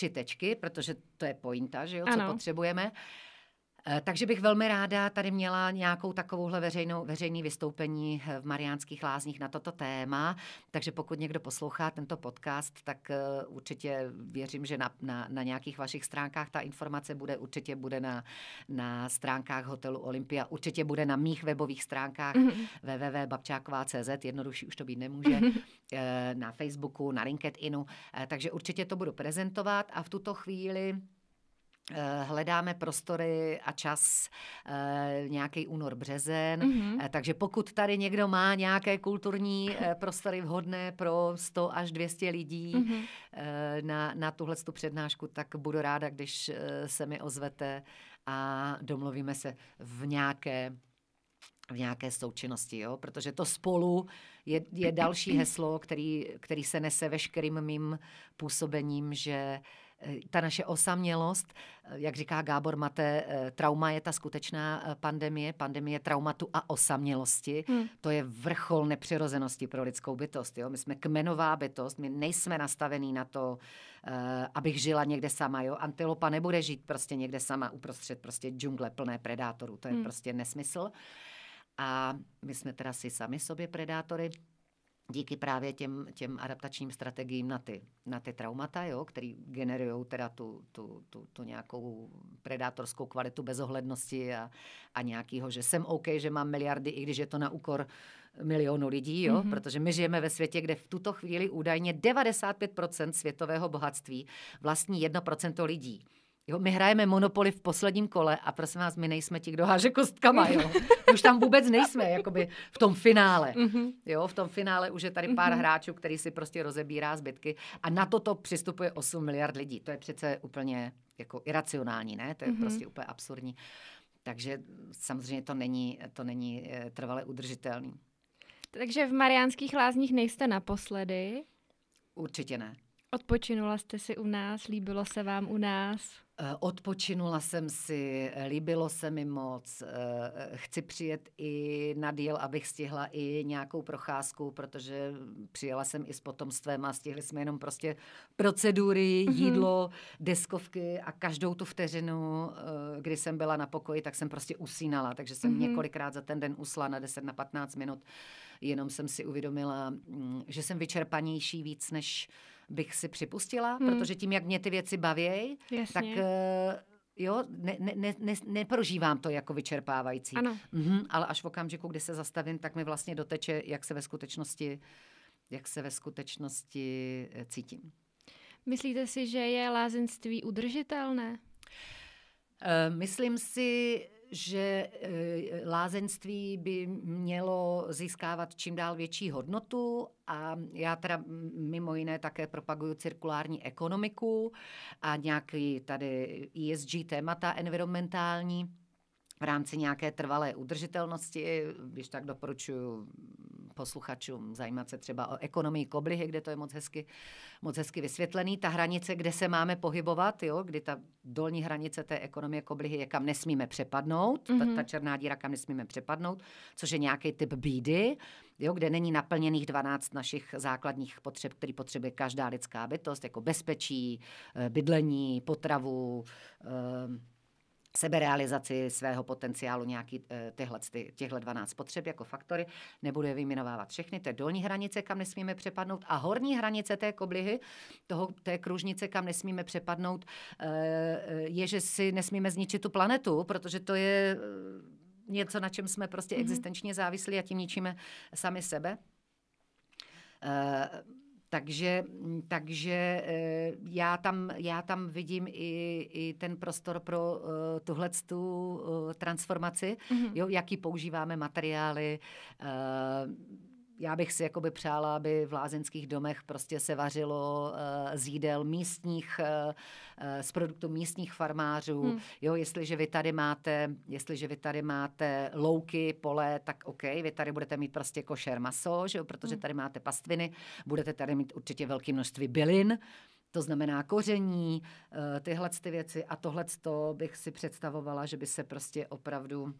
tři tečky, protože to je pointa, že jo, ano. co potřebujeme. Eh, takže bych velmi ráda tady měla nějakou takovouhle veřejnou, veřejný vystoupení eh, v Mariánských lázních na toto téma. Takže pokud někdo poslouchá tento podcast, tak eh, určitě věřím, že na, na, na nějakých vašich stránkách ta informace bude, určitě bude na, na stránkách hotelu Olympia, určitě bude na mých webových stránkách mm-hmm. www.babčáková.cz, jednodušší už to být nemůže, mm-hmm. na Facebooku, na LinkedInu. Takže určitě to budu prezentovat a v tuto chvíli Eh, hledáme prostory a čas eh, nějaký únor, březen. Mm-hmm. Takže pokud tady někdo má nějaké kulturní prostory vhodné pro 100 až 200 lidí mm-hmm. na, na tuhle přednášku, tak budu ráda, když se mi ozvete a domluvíme se v nějaké v nějaké součinnosti, jo? protože to spolu je, je další heslo, který, který se nese veškerým mým působením, že uh, ta naše osamělost, jak říká Gábor Mate, eh, trauma je ta skutečná eh, pandemie, pandemie traumatu a osamělosti. Hmm. To je vrchol nepřirozenosti pro lidskou bytost. Jo? My jsme kmenová bytost, my nejsme nastavení na to, eh, abych žila někde sama. Jo? Antilopa nebude žít prostě někde sama uprostřed prostě džungle plné predátorů. To je hmm. prostě nesmysl. A my jsme teda si sami sobě predátory díky právě těm, těm adaptačním strategiím na ty, na ty traumata, jo, který generují teda tu, tu, tu, tu, nějakou predátorskou kvalitu bezohlednosti a, a nějakýho, že jsem OK, že mám miliardy, i když je to na úkor milionu lidí, jo, mm-hmm. protože my žijeme ve světě, kde v tuto chvíli údajně 95% světového bohatství vlastní 1% lidí. Jo, my hrajeme Monopoly v posledním kole a prosím vás, my nejsme ti, kdo háže kostkama, jo. Mhm. Už tam vůbec nejsme, jakoby v tom finále. Mhm. Jo, v tom finále už je tady pár mhm. hráčů, který si prostě rozebírá zbytky a na toto přistupuje 8 miliard lidí. To je přece úplně jako iracionální, ne? To je prostě úplně absurdní. Takže samozřejmě to není, to není eh, trvale udržitelný. Takže v Mariánských lázních nejste naposledy? Určitě ne. Odpočinula jste si u nás, líbilo se vám u nás? Eh, odpočinula jsem si, eh, líbilo se mi moc. Eh, chci přijet i na díl, abych stihla i nějakou procházku, protože přijela jsem i s potomstvem a stihli jsme jenom prostě procedury, mhm. jídlo, mm-hmm. deskovky a každou tu vteřinu, kdy jsem byla na pokoji, tak jsem prostě usínala, takže jsem mm-hmm. několikrát za ten den usla na 10 na 15 minut. Jenom jsem si uvědomila, mm, že jsem vyčerpanější víc než bych si připustila, hmm. protože tím, jak mě ty věci baví, Jasně. tak eh, jo, ne, ne, ne, ne, neprožívám to jako vyčerpávající. Ano. Mm-hmm, ale až v okamžiku, kdy se zastavím, tak mi vlastně doteče, jak se ve skutečnosti, jak se ve skutečnosti eh, cítím. Myslíte si, že je lázenství udržitelné? Eh, myslím si, že eh, lázenství by mělo získávat čím dál větší hodnotu a já teda mimo jiné také propaguju cirkulární ekonomiku a nějaký tady ESG témata environmentální v rámci nějaké trvalé udržitelnosti, když tak doporučuji posluchačům zajímat se třeba o ekonomii koblihy, kde to je moc hezky, moc hezky vysvětlený. Ta hranice, kde se máme pohybovat, jo, kdy ta dolní hranice té ekonomie koblihy je, kam nesmíme přepadnout, mm-hmm. ta, mhm. ta černá díra, kam nesmíme přepadnout, což je nějaký typ bídy, jo, kde není naplněných 12 našich základních potřeb, který potřebuje každá lidská bytost, jako bezpečí, eh, bydlení, potravu, eh, seberealizaci svého potenciálu nějaký eh, tyhle, těchto 12 potřeb jako faktory. Nebudu je vyjmenovávat všechny, to je dolní hranice, kam nesmíme přepadnout a horní hranice té koblihy, toho, té kružnice, kam nesmíme přepadnout, eh, eh, je, že si nesmíme zničit tu planetu, protože to je něco, na čem jsme prostě mm-hmm. existenčně závislí a tím ničíme sami sebe. Takže, mm, takže eh, já, tam, já tam vidím i, i ten prostor pro eh, tuhle tu eh, transformaci, mm-hmm. jo, jaký používáme materiály, já bych si jakoby přála, aby v lázeňských domech prostě se vařilo uh, z jídel místních, uh, z produktů místních farmářů. Hmm. Jo, jestliže vy tady máte, jestliže vy tady máte louky, pole, tak OK, vy tady budete mít prostě košer maso, že jo, protože hmm. tady máte pastviny, budete tady mít určitě velké množství bylin, to znamená koření, tyhle ty věci a tohle to bych si představovala, že by se prostě opravdu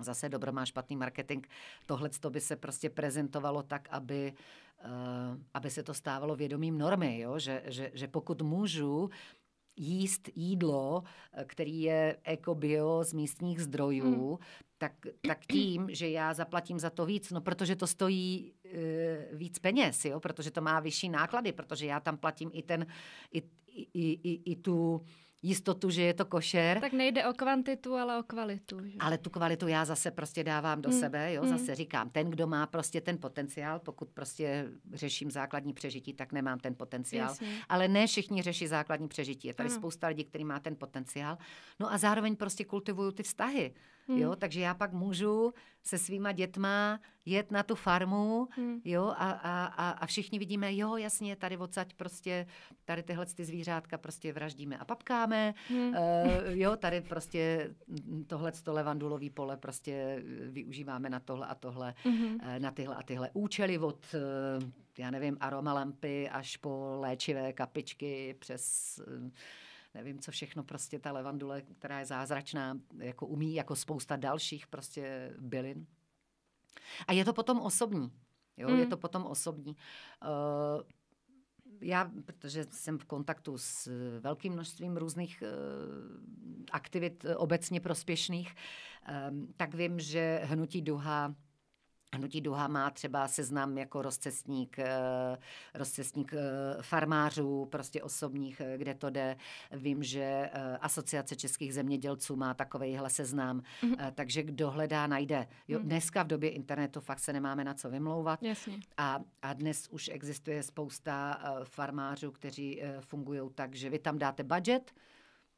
zase dobro má špatný marketing. Tohle to by se prostě prezentovalo tak, aby, eh, aby se to stávalo vědomím normy, jo? Že, že, že pokud můžu jíst jídlo, eh, který je ekobio z místních zdrojů, hmm. tak, tak tím, že já zaplatím za to víc, no protože to stojí e, víc peněz, jo? protože to má vyšší náklady, protože já tam platím i ten, i, i, i, i tu jistotu, že je to košer. Tak nejde o kvantitu, ale o kvalitu. Že? Ale tu kvalitu já zase prostě dávám do hmm. sebe, jo, hmm. zase říkám, ten, kdo má prostě ten potenciál, pokud prostě řeším základní přežití, tak nemám ten potenciál. Jasně. Ale ne všichni řeší základní přežití. Je tady ano. spousta lidí, který má ten potenciál. No a zároveň prostě kultivuju ty vztahy. Hmm. Jo, takže já pak můžu se svýma dětma jet na tu farmu hmm. jo, a, a, a, a všichni vidíme, jo, jasně, tady odsaď prostě, tady tyhle ty zvířátka prostě vraždíme a papkáme, hmm. uh, jo, tady prostě tohle to levandulový pole prostě využíváme na tohle a tohle, hmm. uh, na tyhle a tyhle účely od uh, já nevím, aromalampy až po léčivé kapičky přes uh, nevím, co všechno prostě ta levandule, která je zázračná, jako umí, jako spousta dalších prostě bylin. A je to potom osobní. Jo, mm. je hmm. to potom osobní. Uh, já, protože jsem v kontaktu s velkým množstvím různých uh, aktivit obecně prospěšných, um, tak vím, že Hnutí Duha Hnutí Duha má třeba seznam jako rozcestník, eh, rozcestník eh, farmářů, prostě osobních, eh, kde to jde. Vím, že Asociace českých zemědělců má takovýhle seznam, mm-hmm. takže kdo hledá, najde. Jo, mhm. dneska v době internetu fakt se nemáme na co vymlouvat. Jasně. A, a dnes už existuje spousta farmářů, kteří fungují tak, že vy tam dáte budget,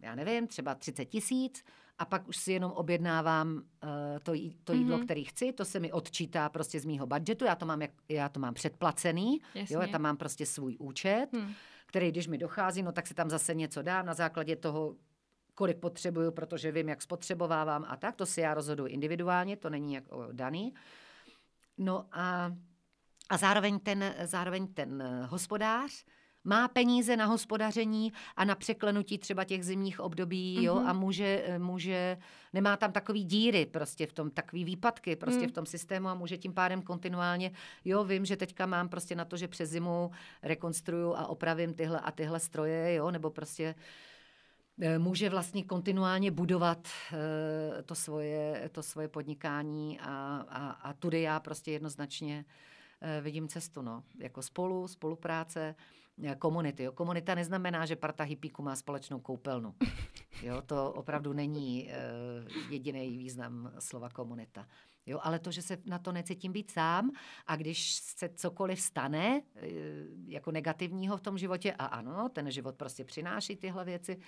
já nevím, třeba 30 tisíc, a pak už si jenom objednávám uh, to, to jídlo, mm-hmm. které chci, to se mi odčítá prostě z mýho budžetu. já to mám, jak, já to mám předplacený, Jasně. jo, já tam mám prostě svůj účet, hmm. který když mi dochází, no tak si tam zase něco dám na základě toho, kolik potřebuju, protože vím, jak spotřebovávám a tak, to si já rozhoduji individuálně, to není jako daný. No a, a zároveň ten, zároveň ten eh, hospodář, má peníze na hospodaření a na překlenutí třeba těch zimních období, jo, mm-hmm. a může, může, nemá tam takový díry prostě v tom, takový výpadky prostě mm. v hmm. tom systému a může tím pádem kontinuálně, jo, vím, že teďka mám prostě na to, že přes zimu rekonstruju a opravím tyhle a tyhle stroje, jo, nebo prostě eh, může vlastně kontinuálně budovat eh, to svoje, to svoje podnikání a, a, a tudy já prostě jednoznačně Eh, vidím cestu. No. Jako spolu, spolupráce, eh, komunity. Jo. Komunita neznamená, že parta hippíku má společnou koupelnu. Jo, to opravdu není uh, jediný význam slova komunita. Jo, ale to, že se na to necítím být sám a když se cokoliv stane uh, jako negativního v tom životě, a ano, ten život prostě přináší tyhle věci, uh,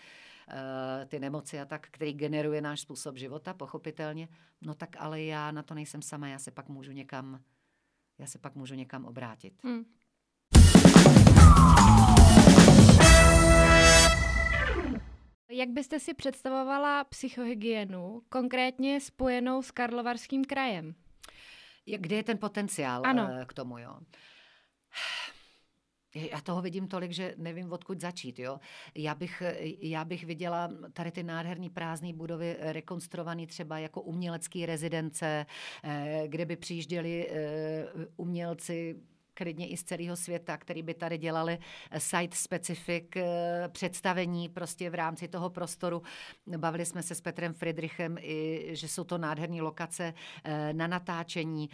ty nemoci a tak, který generuje náš způsob života, pochopitelně, no tak ale já na to nejsem sama, já se pak můžu někam já se pak můžu někam obrátit. Hmm. Jak byste si představovala psychohygienu, konkrétně spojenou s Karlovarským krajem? Kde je ten potenciál ano. Eh, k tomu, jo? já toho vidím tolik, že nevím, odkud začít. Jo? Já, bych, já bych viděla tady ty nádherné prázdné budovy eh, rekonstruované třeba jako umělecké rezidence, eh, kde by přijížděli eh, umělci klidně i z celého světa, který by tady dělali eh, site-specific eh, představení prostě v rámci toho prostoru. Bavili jsme se s Petrem Friedrichem, i, že jsou to nádherné lokace eh, na natáčení,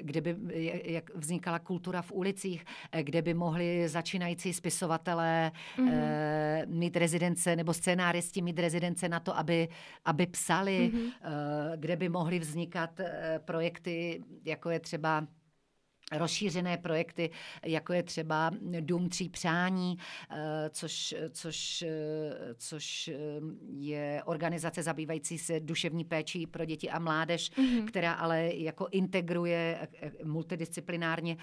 kde by jak vznikala kultura v ulicích, kde by mohli začínající spisovatelé mm-hmm. mít rezidence nebo scénáristi mít rezidence na to, aby, aby psali, mm-hmm. kde by mohly vznikat projekty, jako je třeba rozšířené projekty, jako je třeba Dům tří přání, eh, což, což, eh, což eh, je organizace zabývající se duševní péčí pro děti a mládež, mm-hmm. která ale jako integruje multidisciplinárně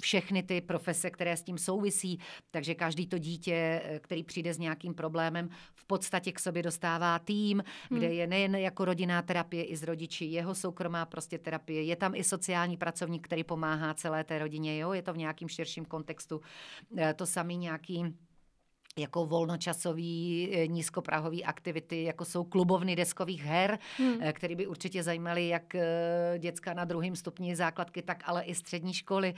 všechny ty profese, které s tím souvisí, takže každý to dítě, který přijde s nějakým problémem, v podstatě k sobě dostává tým, mhm. kde je nejen jako rodinná terapie i z rodiči, jeho soukromá prostě terapie, je tam i sociální pracovník, který pomáhá celé té rodině, jo, je to v nějakým širším kontextu. Eh, to samý nějaký jako volnočasový e, nízkoprahový aktivity, jako jsou klubovny deskových her, hmm. E, které by určitě zajímaly jak e, děcka na druhém stupni základky, tak ale i střední školy,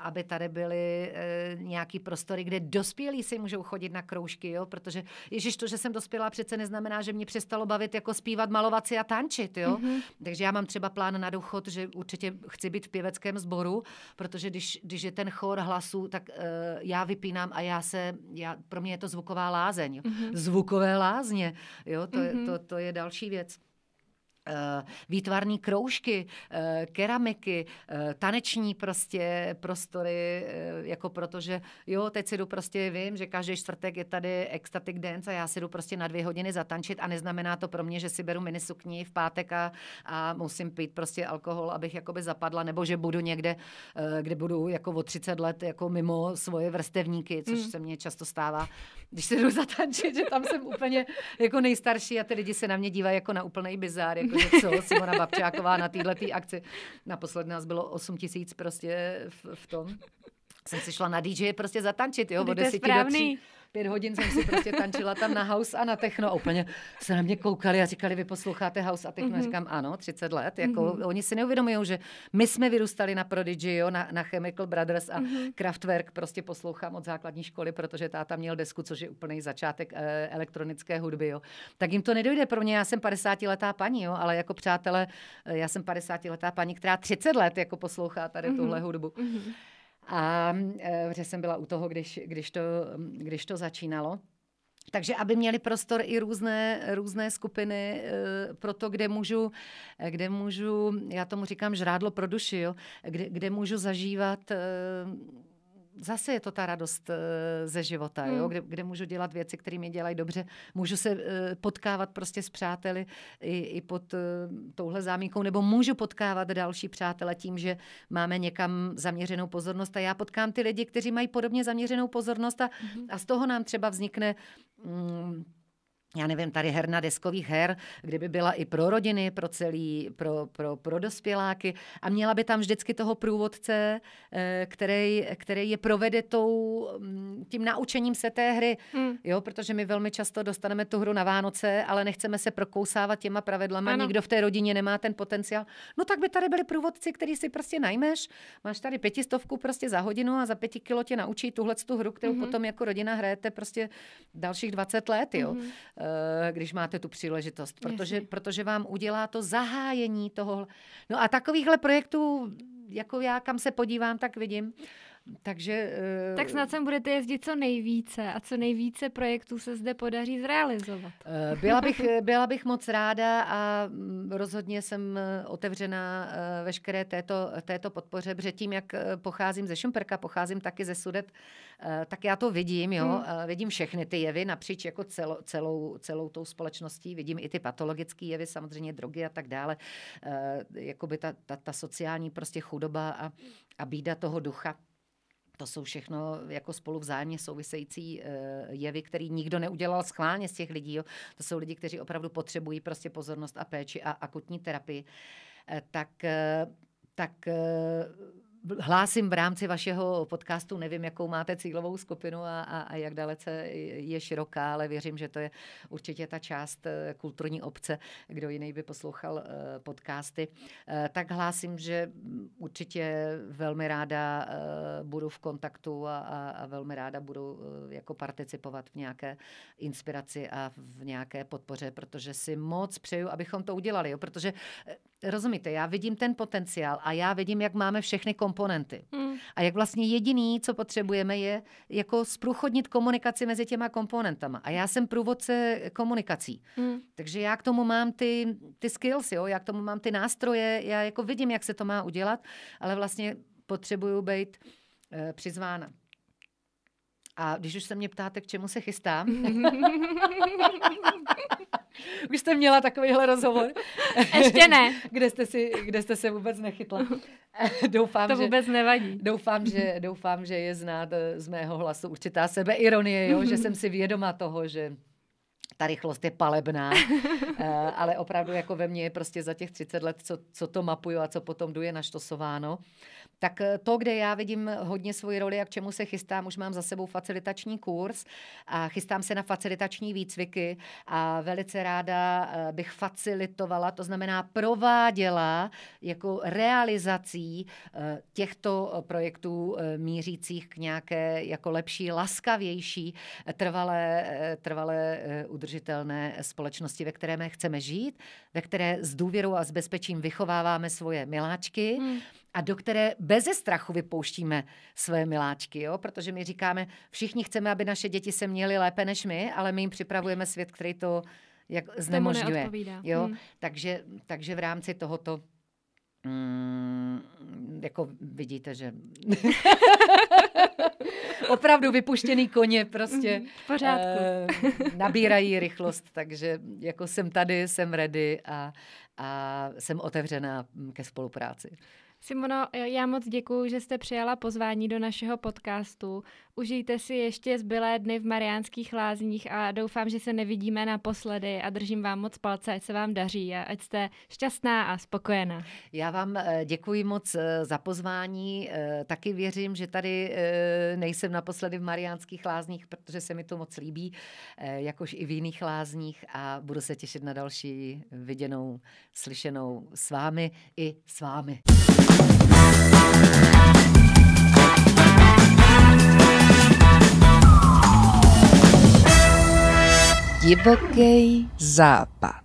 aby tady byly nějaký prostory, kde dospělí si můžou chodit na kroužky, jo? protože ježiš, to, že jsem dospělá, přece neznamená, že mě přestalo bavit jako zpívat, malovat si a tančit. Jo? Hmm. Takže já mám třeba plán na důchod, že určitě chci být v pěveckém sboru, protože když, když je ten chor hlasů, tak já vypínám a já se, já, pro mě mě je to zvuková lázeň. Mm-hmm. Zvukové lázně, jo, to, mm-hmm. je, mhm. to, to je další věc. Eh, výtvarní kroužky, eh, keramiky, eh, taneční prostě prostory, jako protože jo, teď si jdu prostě, vím, že každý čtvrtek je tady ecstatic dance a já si jdu prostě na dvě hodiny zatančit a neznamená to pro mě, že si beru minisukni v pátek a, a musím pít prostě alkohol, abych jakoby zapadla, nebo že budu někde, kde budu jako o 30 let jako mimo svoje vrstevníky, což mm. se mně často stává, když se jdu zatančit, že tam jsem úplně jako nejstarší a ty lidi se na mě dívají jako na úplný bizár, jako protože co Simona Babčáková na této akci. Naposled nás bylo 8 tisíc prostě v, v tom jsem si šla na DJ prostě zatančit, jo, Kdy no, od 10 do 3. Pět hodin jsem si prostě tančila tam na house a na techno. úplně se na mě koukali a říkali, vy posloucháte house a techno. Mm-hmm. Říkám, ano, 30 let. Jako, mm-hmm. Oni si neuvědomují, že my jsme vyrůstali na Prodigy, jo, na, na Chemical Brothers a mm-hmm. Kraftwerk prostě poslouchám od základní školy, protože táta měl desku, což je úplný začátek e, elektronické hudby. Jo. Tak jim to nedojde. Pro mě já jsem 50 letá paní, jo, ale jako přátelé, eh, já jsem 50 letá paní, která 30 let jako poslouchá tady mm-hmm. tuhle mhm. hudbu. Mm-hmm. A e, že jsem byla u toho, když, když, to, když to začínalo. Takže aby měli prostor i různé, různé skupiny e, pro to, kde můžu, kde můžu, já tomu říkám žrádlo pro duši, jo, kde, kde můžu zažívat e, zase je to ta radost eh, ze života, hmm. jo? Kde, kde můžu dělat věci, které mi dělají dobře. Můžu se eh, potkávat prostě s přáteli i, i pod eh, touhle zámínkou, nebo můžu potkávat další přátele tím, že máme někam zaměřenou pozornost a já potkám ty lidi, kteří mají podobně zaměřenou pozornost a, hmm. a z toho nám třeba vznikne... Um, já nevím, tady herna deskových her, kdyby byla i pro rodiny, pro celý, pro, pro, pro dospěláky a měla by tam vždycky toho průvodce, eh, který, který je provede tou, mm, tím naučením se té hry, hmm. jo, protože my velmi často dostaneme tu hru na Vánoce, ale nechceme se prokousávat těma pravidlama, ano. nikdo v té rodině nemá ten potenciál. No tak by tady byli průvodci, který si prostě najmeš, máš tady pětistovku prostě za hodinu a za pěti kilo tě naučí tuhle tu hru, kterou hmm. potom jako rodina hrajete prostě dalších 20 let, jo. Hmm Eh, když máte tu příležitost, protože, protože vám udělá to zahájení toho. No a takovýchhle projektů, jako já, kam se podívám, tak vidím, takže, uh, tak snad sem budete jezdit co nejvíce a co nejvíce projektů se zde podaří zrealizovat. Uh, byla, bych, eh, byla bych moc ráda a mm, rozhodně jsem otevřená uh, veškeré této, této podpoře, protože tím, jak pocházím ze Šumperka, pocházím taky ze Sudet, tak já to vidím, jo, hmm. vidím všechny ty jevy napříč jako celo, celou, celou tou společností, vidím i ty patologické jevy, samozřejmě drogy a tak dále, jakoby ta, ta, ta sociální prostě chudoba a, a bída toho ducha. To jsou všechno jako spolu vzájemně související eh, jevy, který nikdo neudělal schválně z těch lidí. Jo. To jsou lidi, kteří opravdu potřebují prostě pozornost a péči a akutní terapii. Eh, tak, eh, tak hlásím v rámci vašeho podcastu, nevím, jakou máte cílovou skupinu a, a, a jak dalece je široká, ale věřím, že to je určitě ta část eh, kulturní obce, kdo jiný by poslouchal eh, podcasty. Eh, tak hlásím, že určitě velmi ráda budu v kontaktu a, a, a velmi ráda budu jako participovat v nějaké inspiraci a v nějaké podpoře, protože si moc přeju, abychom to udělali, jo? protože Rozumíte, já vidím ten potenciál a já vidím, jak máme všechny komponenty. Hmm. A jak vlastně jediný, co potřebujeme, je jako spruchodnit komunikaci mezi těma komponentama. A já jsem průvodce komunikací. Hmm. Takže já k tomu mám ty, ty skills, jo? já k tomu mám ty nástroje, já jako vidím, jak se to má udělat, ale vlastně potřebuju být e, přizvána. A když už se mě ptáte, k čemu se chystám, už jste měla takovýhle rozhovor. Ještě ne. kde, jste si, kde jste se vůbec nechytla. doufám, to vůbec že, nevadí. Doufám že, doufám, že je znát eh, z mého hlasu určitá sebeironie, jo? že jsem si vědoma toho, že ta rychlost je palebná, eh, ale opravdu jako ve mně je prostě za těch 30 let, co, co to mapuju a co potom jdu, je naštosováno. Tak eh, to, kde já vidím hodně svoji roli a k čemu se chystám, už mám za sebou facilitační kurz a chystám se na facilitační výcviky a velice ráda eh, bych facilitovala, to znamená prováděla jako realizací těchto projektů mířících k nějaké jako lepší, laskavější, trvalé, trvalé udržení udržitelné společnosti, ve které my chceme žít, ve které s důvěrou a s bezpečím vychováváme svoje miláčky hmm. a do které beze strachu vypouštíme své miláčky, jo? protože my říkáme, všichni chceme, aby naše děti se měly lépe než my, ale my jim připravujeme svět, který to jak znemožňuje. Jo? Hmm. Takže, takže v rámci tohoto Mm, jako vidíte, že Opravdu vypuštěný koně prostě. Mm, pořádku. Eh, nabírají rychlost, takže jako jsem tady, jsem ready a, a jsem otevřená ke spolupráci. Simono, e, já moc děkuji, že jste přijala pozvání do našeho podcastu. Užijte si ještě zbylé dny v Mariánských lázních a doufám, že se nevidíme naposledy a držím vám moc palce, ať se vám daří a ať jste šťastná a spokojená. Já vám e, děkuji moc e, za pozvání. Taky věřím, že tady nejsem naposledy v Mariánských lázních, protože se mi to moc líbí, jakož i v jiných lázních a budu se těšit na další viděnou, slyšenou s vámi i s vámi. Divoký západ.